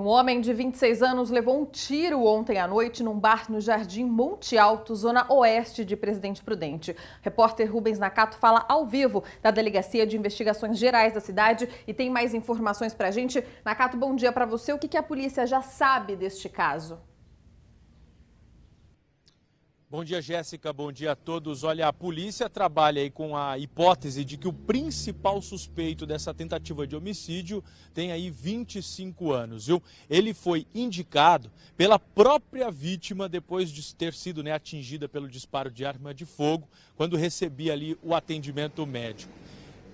Um homem de 26 anos levou um tiro ontem à noite num bar no Jardim Monte Alto, zona oeste de Presidente Prudente. repórter Rubens Nakato fala ao vivo da Delegacia de Investigações Gerais da cidade e tem mais informações para a gente. Nakato, bom dia para você. O que a polícia já sabe deste caso? Bom dia, Jéssica. Bom dia a todos. Olha, a polícia trabalha aí com a hipótese de que o principal suspeito dessa tentativa de homicídio tem aí 25 anos, viu? Ele foi indicado pela própria vítima depois de ter sido né, atingida pelo disparo de arma de fogo, quando recebia ali o atendimento médico.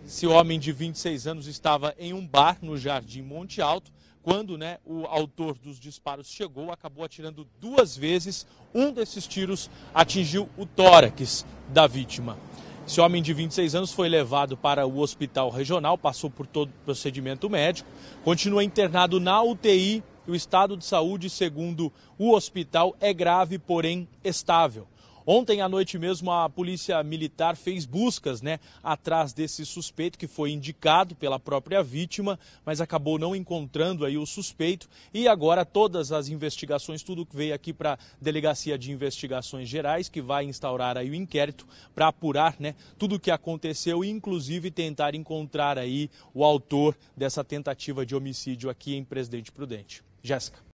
Esse homem de 26 anos estava em um bar no Jardim Monte Alto quando né, o autor dos disparos chegou, acabou atirando duas vezes. Um desses tiros atingiu o tórax da vítima. Esse homem de 26 anos foi levado para o hospital regional, passou por todo o procedimento médico, continua internado na UTI. O estado de saúde, segundo o hospital, é grave, porém estável. Ontem à noite mesmo, a polícia militar fez buscas né, atrás desse suspeito, que foi indicado pela própria vítima, mas acabou não encontrando aí o suspeito. E agora todas as investigações, tudo que veio aqui para a Delegacia de Investigações Gerais, que vai instaurar aí o inquérito para apurar né, tudo o que aconteceu, inclusive tentar encontrar aí o autor dessa tentativa de homicídio aqui em Presidente Prudente. Jéssica.